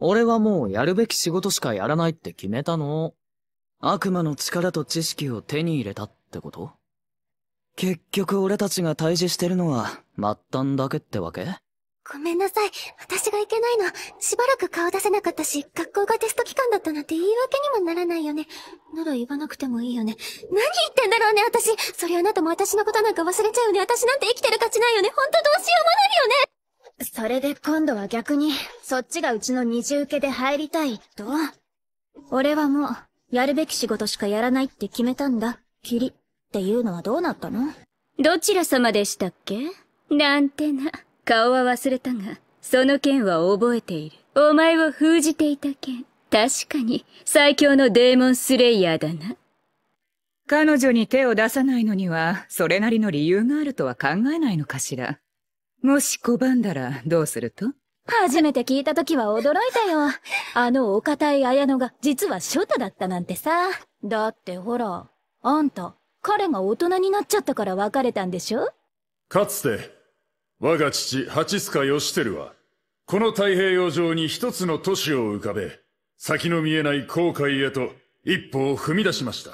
俺はもうやるべき仕事しかやらないって決めたの。悪魔の力と知識を手に入れたってこと結局俺たちが退治してるのは末端だけってわけごめんなさい。私がいけないの。しばらく顔出せなかったし、学校がテスト期間だったなんて言い訳にもならないよね。なら言わなくてもいいよね。何言ってんだろうね、私。それあなたも私のことなんか忘れちゃうよね。私なんて生きてる価値ないよね。ほんとどうしようもないよね。それで今度は逆に、そっちがうちの二重受けで入りたい、と。俺はもう、やるべき仕事しかやらないって決めたんだ、きり。っていうのはどうなったのどちら様でしたっけなんてな。顔は忘れたが、その件は覚えている。お前を封じていた件。確かに、最強のデーモンスレイヤーだな。彼女に手を出さないのには、それなりの理由があるとは考えないのかしら。もし拒んだらどうすると初めて聞いた時は驚いたよ。あのお堅い綾乃が実はショタだったなんてさ。だってほら、あんた、彼が大人になっちゃったから別れたんでしょかつて、我が父、八塚義輝は、この太平洋上に一つの都市を浮かべ、先の見えない航海へと一歩を踏み出しました。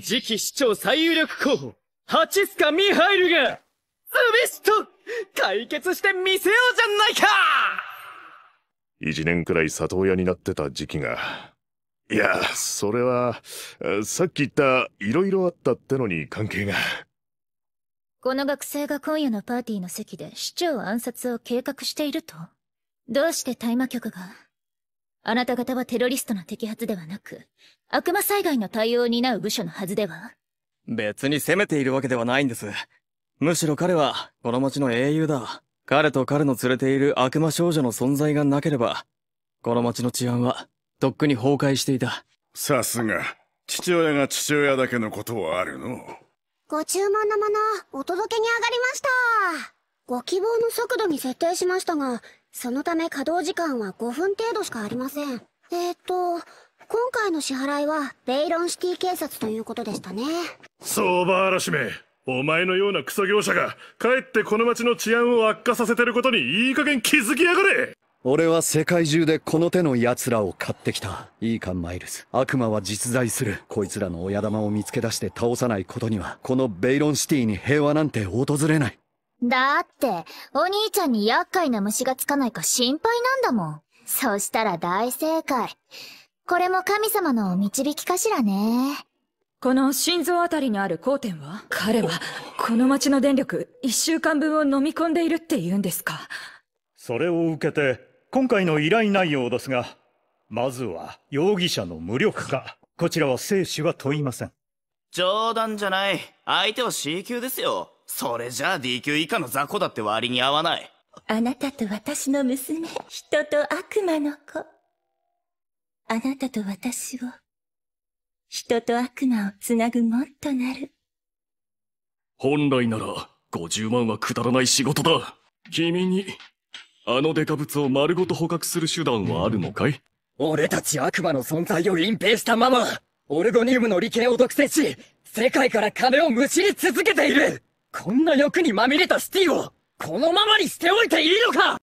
次期市長最有力候補、八塚ミハイルが、潰スト解決してみせようじゃないか一年くらい里親になってた時期が。いや、それは、さっき言った色々あったってのに関係が。この学生が今夜のパーティーの席で市長暗殺を計画しているとどうして大麻局があなた方はテロリストの摘発ではなく、悪魔災害の対応を担う部署のはずでは別に責めているわけではないんです。むしろ彼は、この町の英雄だ。彼と彼の連れている悪魔少女の存在がなければ、この町の治安は、とっくに崩壊していた。さすが、父親が父親だけのことはあるの。ご注文のもの、お届けに上がりました。ご希望の速度に設定しましたが、そのため稼働時間は5分程度しかありません。えー、っと、今回の支払いは、ベイロンシティ警察ということでしたね。相場嵐め、お前のようなクソ業者が、かえってこの町の治安を悪化させてることにいい加減気づきやがれ俺は世界中でこの手の奴らを買ってきた。いいか、マイルズ。悪魔は実在する。こいつらの親玉を見つけ出して倒さないことには、このベイロンシティに平和なんて訪れない。だって、お兄ちゃんに厄介な虫がつかないか心配なんだもん。そしたら大正解。これも神様のお導きかしらね。この心臓あたりにある交点は彼は、この町の電力、一週間分を飲み込んでいるって言うんですか。それを受けて、今回の依頼内容ですが、まずは容疑者の無力化。こちらは生死は問いません。冗談じゃない。相手は C 級ですよ。それじゃあ D 級以下の雑魚だって割に合わない。あなたと私の娘、人と悪魔の子。あなたと私を人と悪魔をつなぐもっとなる。本来なら50万はくだらない仕事だ。君に、あのデカ物を丸ごと捕獲する手段はあるのかい俺たち悪魔の存在を隠蔽したまま、オルゴニウムの利権を独占し、世界から金をむしり続けているこんな欲にまみれたシティを、このままにしておいていいのか